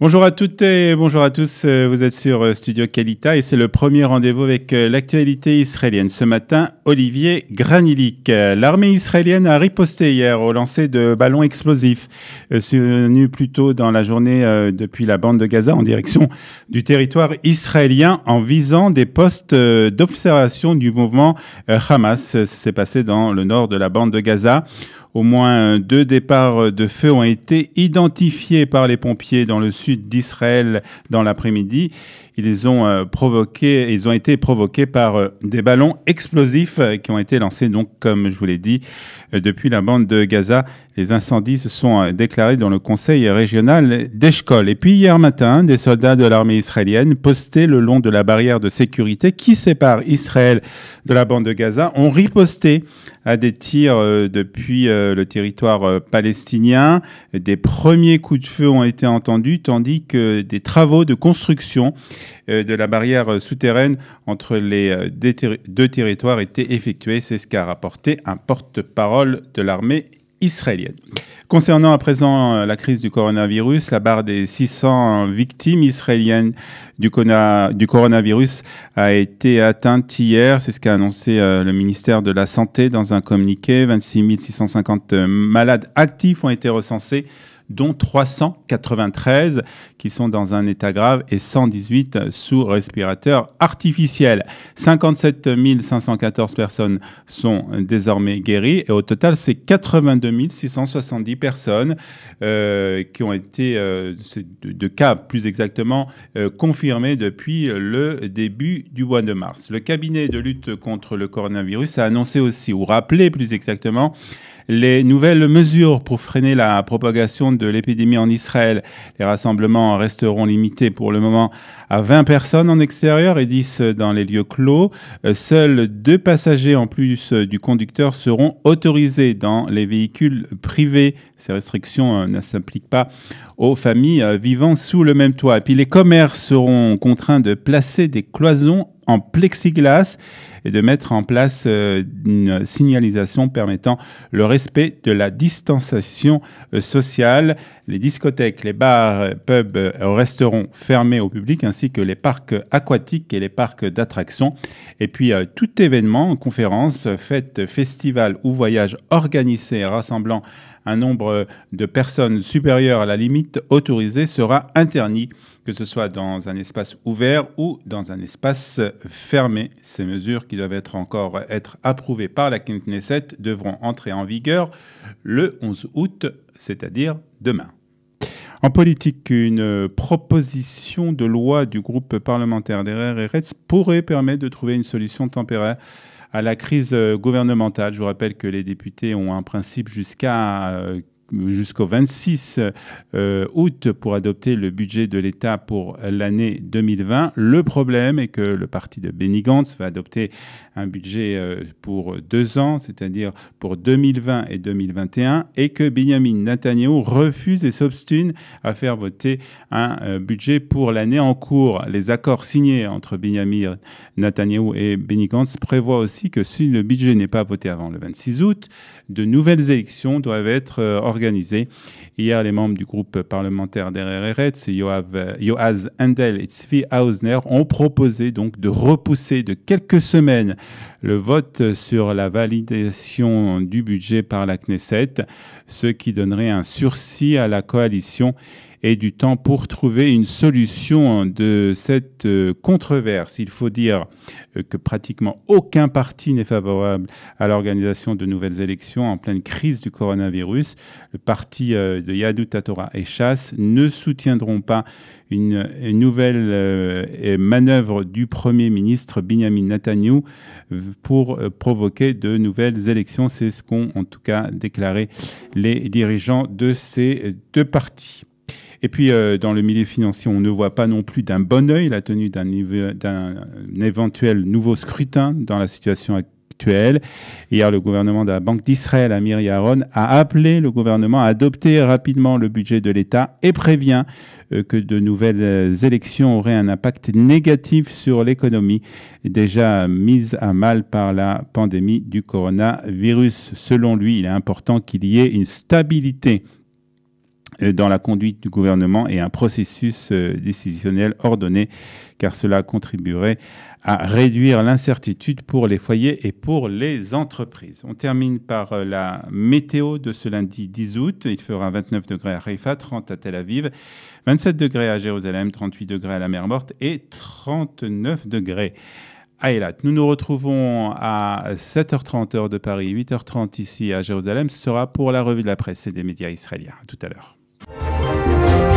Bonjour à toutes et bonjour à tous. Euh, vous êtes sur euh, Studio Qualita et c'est le premier rendez-vous avec euh, l'actualité israélienne. Ce matin, Olivier Granilic. L'armée israélienne a riposté hier au lancer de ballons explosifs survenus plus tôt dans la journée depuis la bande de Gaza en direction du territoire israélien en visant des postes d'observation du mouvement Hamas. C'est passé dans le nord de la bande de Gaza. Au moins euh, deux départs euh, de feu ont été identifiés par les pompiers dans le sud d'Israël dans l'après-midi. Ils ont euh, provoqué, ils ont été provoqués par des ballons explosifs qui ont été lancés donc, comme je vous l'ai dit, depuis la bande de Gaza. Les incendies se sont déclarés dans le conseil régional d'Eshkol. Et puis hier matin, des soldats de l'armée israélienne postés le long de la barrière de sécurité qui sépare Israël de la bande de Gaza ont riposté à des tirs depuis euh, le territoire euh, palestinien. Des premiers coups de feu ont été entendus, tandis que des travaux de construction euh, de la barrière souterraine entre les deux territoires étaient effectués. C'est ce qu'a rapporté un porte-parole de l'armée israélienne. Concernant à présent euh, la crise du coronavirus, la barre des 600 victimes israéliennes du, coronavirus a été atteinte hier. C'est ce qu'a annoncé euh, le ministère de la Santé dans un communiqué. 26 650 euh, malades actifs ont été recensés dont 393 qui sont dans un état grave et 118 sous respirateur artificiel. 57 514 personnes sont désormais guéries et au total, c'est 82 670 personnes euh, qui ont été, euh, de, cas plus exactement, euh, confirmés depuis le début du mois de mars. Le cabinet de lutte contre le coronavirus a annoncé aussi, ou rappelé plus exactement, les nouvelles mesures pour freiner la propagation de l'épidémie en Israël. Les rassemblements resteront limités pour le moment à 20 personnes en extérieur et 10 dans les lieux clos. Euh, seuls deux passagers en plus euh, du conducteur seront autorisés dans les véhicules privés ces restrictions hein, ne s'appliquent pas aux familles euh, vivant sous le même toit. Et puis les commerces seront contraints de placer des cloisons en plexiglas et de mettre en place euh, une signalisation permettant le respect de la distanciation euh, sociale. Les discothèques, les bars, pubs resteront fermés au public, ainsi que les parcs aquatiques et les parcs d'attractions. Et puis tout événement, conférence, fête, festival ou voyage organisé rassemblant un nombre de personnes supérieur à la limite autorisée sera interdit, que ce soit dans un espace ouvert ou dans un espace fermé. Ces mesures qui doivent encore être approuvées par la Knesset devront entrer en vigueur le 11 août, c'est-à-dire demain. En politique, une proposition de loi du groupe parlementaire et pourrait permettre de trouver une solution temporaire à la crise euh, gouvernementale. Je vous rappelle que les députés ont un principe jusqu'à euh, jusqu'au 26 euh, août pour adopter le budget de l'État pour l'année 2020. Le problème est que le parti de Benny Gantz va adopter un budget euh, pour deux ans, c'est-à-dire pour 2020 et 2021, et que Benjamin Netanyahu refuse et s'obstine à faire voter un euh, budget pour l'année en cours. Les accords signés entre Benjamin Netanyahu et Benny Gantz prévoient aussi que si le budget n'est pas voté avant le 26 août, de nouvelles élections doivent être organisées organisé. Hier, les membres du groupe parlementaire Yoav, Joaz Endel et Zvi Hausner, ont proposé donc de repousser de quelques semaines le vote sur la validation du budget par la Knesset, ce qui donnerait un sursis à la coalition et du temps pour trouver une solution de cette euh, controverse. Il faut dire euh, que pratiquement aucun parti n'est favorable à l'organisation de nouvelles élections en pleine crise du coronavirus. Le parti euh, de Yadou Tatora et Chasse ne soutiendront pas une, nouvelle manœuvre du Premier ministre Benjamin Netanyahu pour provoquer de nouvelles élections. C'est ce qu'ont en tout cas déclaré les dirigeants de ces deux partis. Et puis, euh, dans le milieu financier, on ne voit pas non plus d'un bon oeil la tenue d'un éventuel nouveau scrutin dans la situation actuelle. Hier, le gouvernement de la Banque d'Israël, Amir Yaron, a appelé le gouvernement à adopter rapidement le budget de l'État et prévient euh, que de nouvelles euh, élections auraient un impact négatif sur l'économie, déjà mise à mal par la pandémie du coronavirus. Selon lui, il est important qu'il y ait une stabilité euh, dans la conduite du gouvernement et un processus euh, décisionnel ordonné, car cela contribuerait à réduire l'incertitude pour les foyers et pour les entreprises. On termine par euh, la météo de ce lundi 10 août. Il fera 29 degrés à Haïfa, 30 à Tel Aviv, 27 degrés à Jérusalem, 38 degrés à la mer Morte et 39 degrés à Elat. Nous nous retrouvons à 7h30 heure de Paris, 8h30 ici à Jérusalem. Ce sera pour la revue de la presse et des médias israéliens. A tout à l'heure. Thank you.